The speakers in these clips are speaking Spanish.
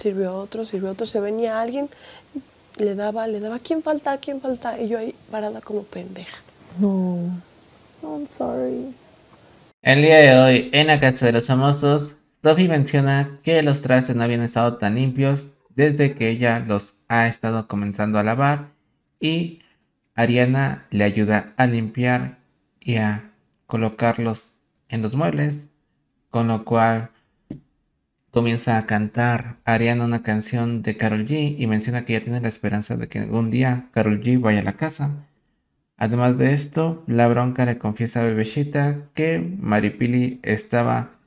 sirvió otro, sirvió otro, se venía alguien, le daba, le daba, ¿quién falta? ¿quién falta? Y yo ahí parada como pendeja. No, I'm sorry. El día de hoy, en la Casa de los Famosos, Sophie menciona que los trastes no habían estado tan limpios desde que ella los ha estado comenzando a lavar y Ariana le ayuda a limpiar y a colocarlos en los muebles, con lo cual comienza a cantar Ariana una canción de Carol G y menciona que ya tiene la esperanza de que algún día Carol G vaya a la casa. Además de esto, la bronca le confiesa a Bebeshita que Maripili estaba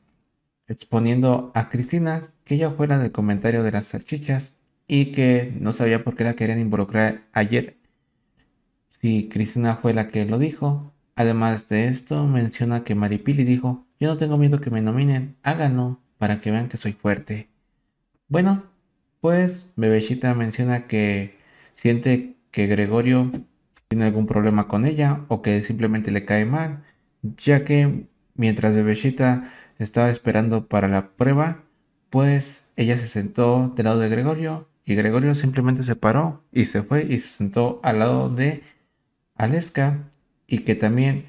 exponiendo a Cristina que ella fuera del comentario de las salchichas y que no sabía por qué la querían involucrar ayer. Si Cristina fue la que lo dijo. Además de esto, menciona que Maripili dijo, yo no tengo miedo que me nominen, háganlo, para que vean que soy fuerte. Bueno, pues Bebecita menciona que siente que Gregorio tiene algún problema con ella o que simplemente le cae mal, ya que mientras Bebecita estaba esperando para la prueba, pues ella se sentó del lado de Gregorio y Gregorio simplemente se paró y se fue y se sentó al lado de Aleska y que también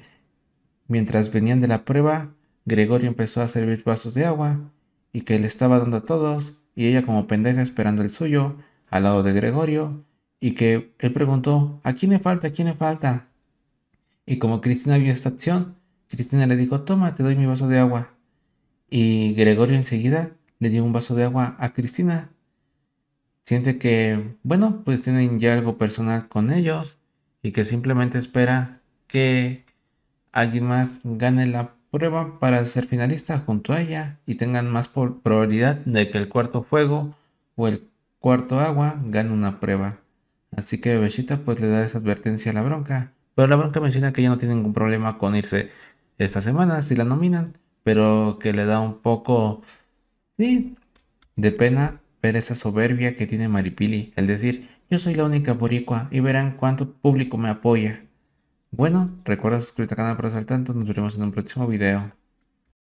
mientras venían de la prueba, Gregorio empezó a servir vasos de agua y que le estaba dando a todos, y ella como pendeja esperando el suyo, al lado de Gregorio, y que él preguntó, ¿a quién le falta? ¿A quién le falta? Y como Cristina vio esta acción, Cristina le dijo, toma, te doy mi vaso de agua. Y Gregorio enseguida le dio un vaso de agua a Cristina. Siente que, bueno, pues tienen ya algo personal con ellos y que simplemente espera que alguien más gane la Prueba para ser finalista junto a ella y tengan más probabilidad de que el cuarto fuego o el cuarto agua gane una prueba. Así que Bellita pues le da esa advertencia a la bronca. Pero la bronca menciona que ya no tiene ningún problema con irse esta semana si la nominan. Pero que le da un poco de pena ver esa soberbia que tiene Maripili. El decir, yo soy la única boricua y verán cuánto público me apoya. Bueno, recuerda suscribirte al canal para estar al tanto. Nos veremos en un próximo video.